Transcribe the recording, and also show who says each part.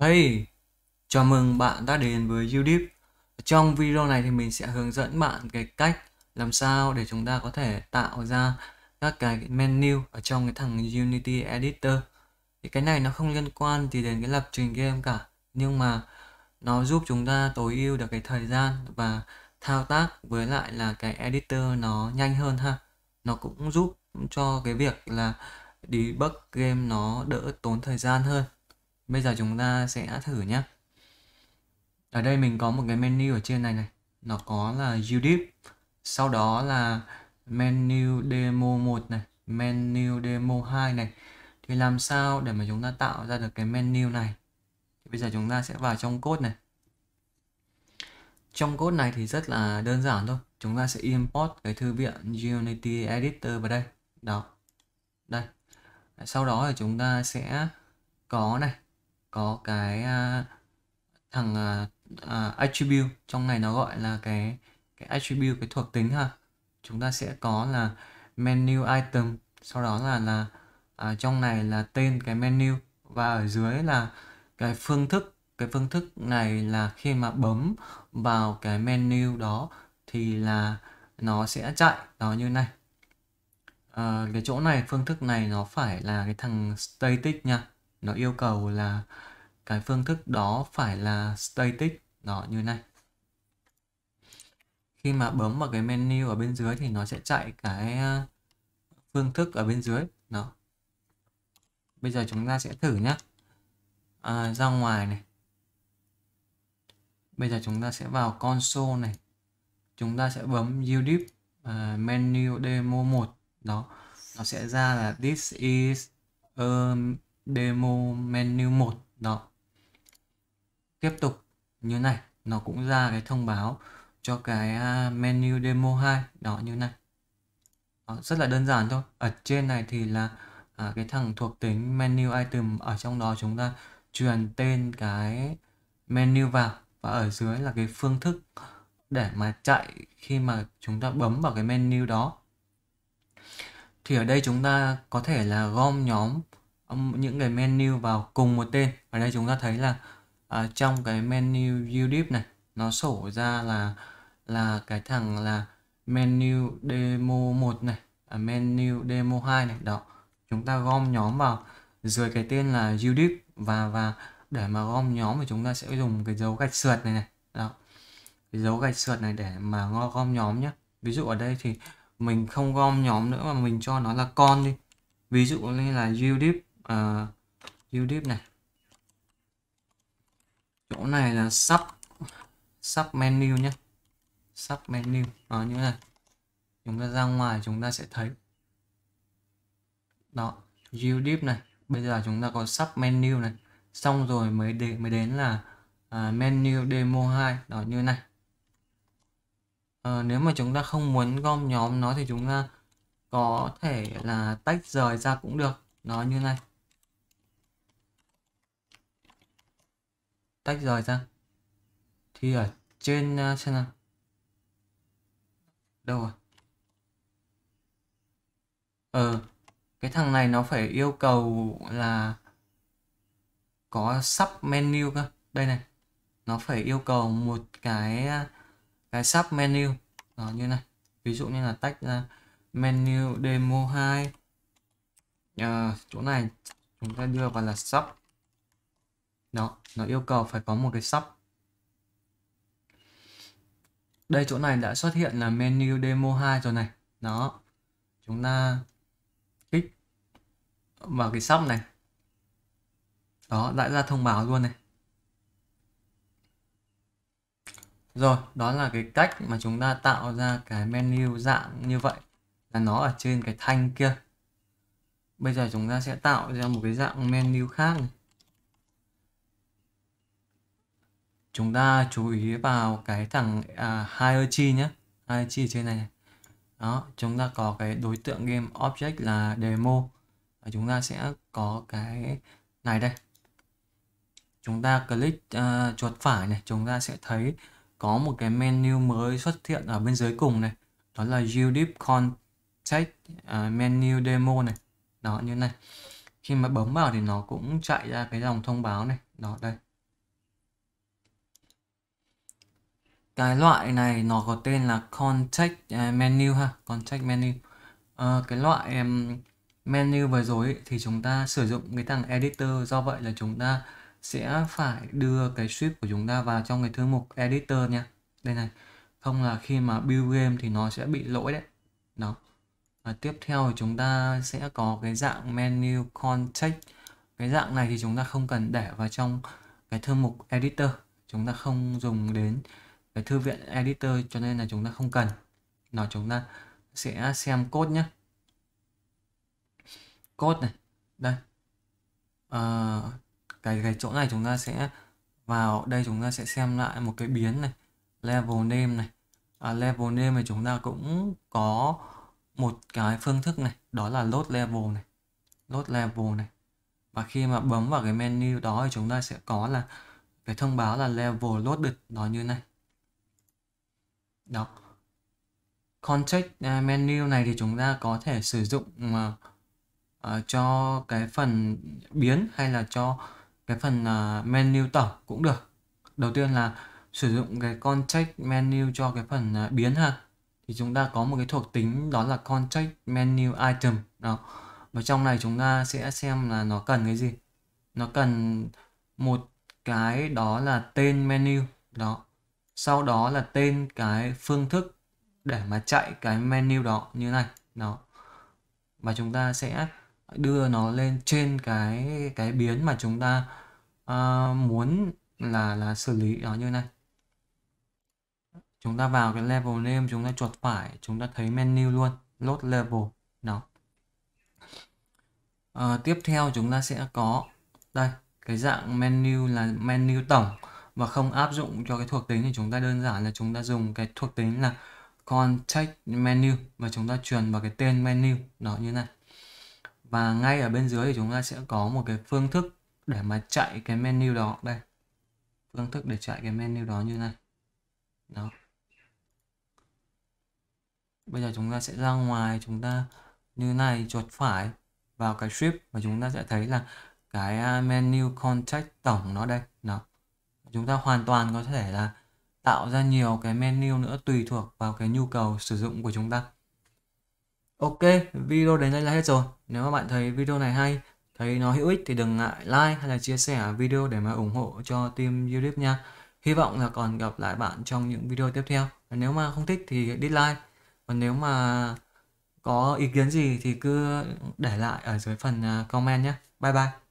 Speaker 1: Hey, chào mừng bạn đã đến với Udip. Trong video này thì mình sẽ hướng dẫn bạn cái cách làm sao để chúng ta có thể tạo ra các cái menu ở trong cái thằng Unity Editor. Thì cái này nó không liên quan gì đến cái lập trình game cả, nhưng mà nó giúp chúng ta tối ưu được cái thời gian và thao tác với lại là cái editor nó nhanh hơn ha. Nó cũng giúp cho cái việc là debug game nó đỡ tốn thời gian hơn. Bây giờ chúng ta sẽ thử nhé. Ở đây mình có một cái menu ở trên này này. Nó có là UDIP. Sau đó là menu demo 1 này. Menu demo 2 này. Thì làm sao để mà chúng ta tạo ra được cái menu này. Thì bây giờ chúng ta sẽ vào trong code này. Trong code này thì rất là đơn giản thôi. Chúng ta sẽ import cái thư viện Unity Editor vào đây. Đó. Đây. Sau đó thì chúng ta sẽ có này có cái uh, thằng uh, uh, attribute trong này nó gọi là cái cái attribute cái thuộc tính ha chúng ta sẽ có là menu item sau đó là là à, trong này là tên cái menu và ở dưới là cái phương thức cái phương thức này là khi mà bấm vào cái menu đó thì là nó sẽ chạy nó như này à, cái chỗ này phương thức này nó phải là cái thằng static nha nó yêu cầu là cái phương thức đó phải là static nó như này khi mà bấm vào cái menu ở bên dưới thì nó sẽ chạy cái à, phương thức ở bên dưới nó bây giờ chúng ta sẽ thử nhé à, ra ngoài này bây giờ chúng ta sẽ vào console này chúng ta sẽ bấm udip à, menu demo 1 đó nó sẽ ra là this is a demo menu 1 đó tiếp tục như này nó cũng ra cái thông báo cho cái à, menu demo 2 đó như này đó, rất là đơn giản thôi ở trên này thì là à, cái thằng thuộc tính menu item ở trong đó chúng ta truyền tên cái menu vào và ở dưới là cái phương thức để mà chạy khi mà chúng ta bấm vào cái menu đó thì ở đây chúng ta có thể là gom nhóm những cái menu vào cùng một tên và đây chúng ta thấy là uh, trong cái menu udip này nó sổ ra là là cái thằng là menu demo 1 này à, menu demo 2 này đó chúng ta gom nhóm vào dưới cái tên là udip và và để mà gom nhóm thì chúng ta sẽ dùng cái dấu gạch sượt này này đó cái dấu gạch sượt này để mà gom nhóm nhé ví dụ ở đây thì mình không gom nhóm nữa mà mình cho nó là con đi ví dụ như là udip Ờ, uh, UDIP này chỗ này là sub sub menu nhé sub menu đó như này chúng ta ra ngoài chúng ta sẽ thấy đó UDIP này bây giờ chúng ta có sub menu này xong rồi mới đến mới đến là uh, menu demo 2 đó như này uh, nếu mà chúng ta không muốn gom nhóm nó thì chúng ta có thể là tách rời ra cũng được nó như này tách rời ra thì ở trên ờ, xem nào đâu à ờ cái thằng này nó phải yêu cầu là có sub menu cơ đây này nó phải yêu cầu một cái ờ, cái sub menu đó như này ví dụ như là tách ra menu demo 2 à, ờ, chỗ này chúng ta đưa vào là sub nó nó yêu cầu phải có một cái sub đây chỗ này đã xuất hiện là menu demo 2 rồi này đó chúng ta kích vào cái sub này đó đã ra thông báo luôn này rồi đó là cái cách mà chúng ta tạo ra cái menu dạng như vậy là nó ở trên cái thanh kia bây giờ chúng ta sẽ tạo ra một cái dạng menu khác này chúng ta chú ý vào cái thằng à, hierarchy nhé hierarchy trên này, này đó chúng ta có cái đối tượng game object là demo và chúng ta sẽ có cái này đây chúng ta click uh, chuột phải này chúng ta sẽ thấy có một cái menu mới xuất hiện ở bên dưới cùng này đó là udip context uh, menu demo này đó như này khi mà bấm vào thì nó cũng chạy ra cái dòng thông báo này đó đây cái loại này nó có tên là context à, menu ha context menu à, cái loại menu vừa rồi ấy, thì chúng ta sử dụng cái thằng editor do vậy là chúng ta sẽ phải đưa cái script của chúng ta vào trong cái thư mục editor nha đây này không là khi mà build game thì nó sẽ bị lỗi đấy đó và tiếp theo thì chúng ta sẽ có cái dạng menu context cái dạng này thì chúng ta không cần để vào trong cái thư mục editor chúng ta không dùng đến cái thư viện editor cho nên là chúng ta không cần nó chúng ta sẽ xem code nhé code này đây à, cái cái chỗ này chúng ta sẽ vào đây chúng ta sẽ xem lại một cái biến này level name này à, level name này chúng ta cũng có một cái phương thức này đó là load level này load level này và khi mà bấm vào cái menu đó thì chúng ta sẽ có là cái thông báo là level loaded nó như này đó context à, menu này thì chúng ta có thể sử dụng uh, uh, cho cái phần biến hay là cho cái phần uh, menu tổng cũng được đầu tiên là sử dụng cái context menu cho cái phần uh, biến ha thì chúng ta có một cái thuộc tính đó là context menu item đó và trong này chúng ta sẽ xem là nó cần cái gì nó cần một cái đó là tên menu đó sau đó là tên cái phương thức để mà chạy cái menu đó như này nó và chúng ta sẽ đưa nó lên trên cái cái biến mà chúng ta uh, muốn là là xử lý đó như này chúng ta vào cái level name chúng ta chuột phải chúng ta thấy menu luôn load level đó à, tiếp theo chúng ta sẽ có đây cái dạng menu là menu tổng và không áp dụng cho cái thuộc tính thì chúng ta đơn giản là chúng ta dùng cái thuộc tính là context menu và chúng ta truyền vào cái tên menu nó như này và ngay ở bên dưới thì chúng ta sẽ có một cái phương thức để mà chạy cái menu đó đây phương thức để chạy cái menu đó như này đó bây giờ chúng ta sẽ ra ngoài chúng ta như này chuột phải vào cái strip và chúng ta sẽ thấy là cái à, menu contact tổng nó đây đó chúng ta hoàn toàn có thể là tạo ra nhiều cái menu nữa tùy thuộc vào cái nhu cầu sử dụng của chúng ta ok video đến đây là hết rồi nếu mà bạn thấy video này hay thấy nó hữu ích thì đừng ngại like hay là chia sẻ video để mà ủng hộ cho team youtube nha hy vọng là còn gặp lại bạn trong những video tiếp theo nếu mà không thích thì dislike còn nếu mà có ý kiến gì thì cứ để lại ở dưới phần à, comment nhé bye bye